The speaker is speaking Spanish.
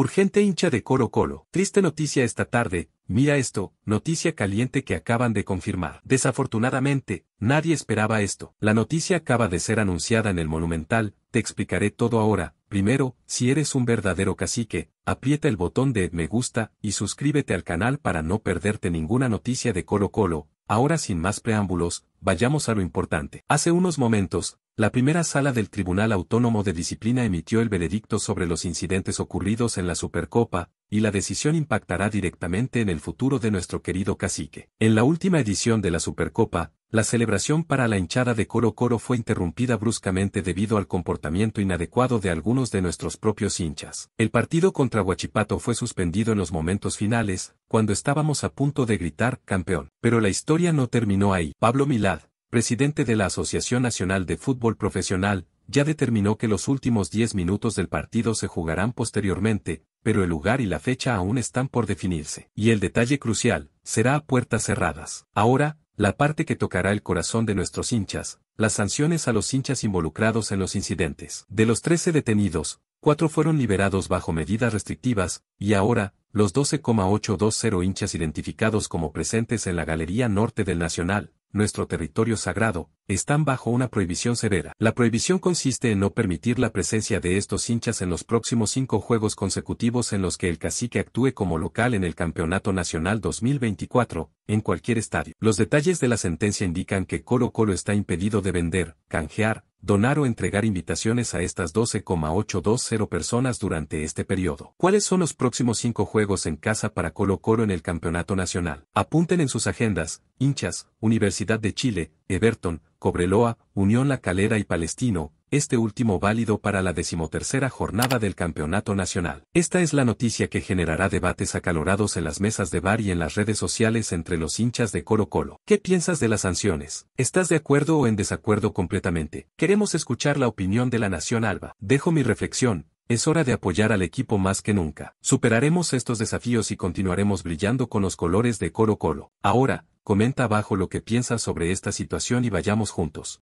Urgente hincha de Coro Colo. Triste noticia esta tarde, mira esto, noticia caliente que acaban de confirmar. Desafortunadamente, nadie esperaba esto. La noticia acaba de ser anunciada en el Monumental, te explicaré todo ahora. Primero, si eres un verdadero cacique, aprieta el botón de me gusta y suscríbete al canal para no perderte ninguna noticia de Colo Colo. Ahora sin más preámbulos, vayamos a lo importante. Hace unos momentos, la primera sala del Tribunal Autónomo de Disciplina emitió el veredicto sobre los incidentes ocurridos en la Supercopa, y la decisión impactará directamente en el futuro de nuestro querido cacique. En la última edición de la Supercopa, la celebración para la hinchada de Coro Coro fue interrumpida bruscamente debido al comportamiento inadecuado de algunos de nuestros propios hinchas. El partido contra Huachipato fue suspendido en los momentos finales, cuando estábamos a punto de gritar campeón. Pero la historia no terminó ahí. Pablo Milad, presidente de la Asociación Nacional de Fútbol Profesional, ya determinó que los últimos 10 minutos del partido se jugarán posteriormente, pero el lugar y la fecha aún están por definirse. Y el detalle crucial, será a puertas cerradas. Ahora, la parte que tocará el corazón de nuestros hinchas, las sanciones a los hinchas involucrados en los incidentes. De los 13 detenidos, 4 fueron liberados bajo medidas restrictivas, y ahora, los 12,820 hinchas identificados como presentes en la Galería Norte del Nacional, nuestro territorio sagrado, están bajo una prohibición severa. La prohibición consiste en no permitir la presencia de estos hinchas en los próximos cinco juegos consecutivos en los que el cacique actúe como local en el Campeonato Nacional 2024, en cualquier estadio. Los detalles de la sentencia indican que Coro Coro está impedido de vender, canjear, donar o entregar invitaciones a estas 12,820 personas durante este periodo. ¿Cuáles son los próximos cinco juegos en casa para Colo Colo en el Campeonato Nacional? Apunten en sus agendas, hinchas, Universidad de Chile, Everton, Cobreloa, Unión La Calera y Palestino, este último válido para la decimotercera jornada del Campeonato Nacional. Esta es la noticia que generará debates acalorados en las mesas de bar y en las redes sociales entre los hinchas de Coro Colo. ¿Qué piensas de las sanciones? ¿Estás de acuerdo o en desacuerdo completamente? Queremos escuchar la opinión de la Nación Alba. Dejo mi reflexión, es hora de apoyar al equipo más que nunca. Superaremos estos desafíos y continuaremos brillando con los colores de Coro Colo. Ahora, comenta abajo lo que piensas sobre esta situación y vayamos juntos.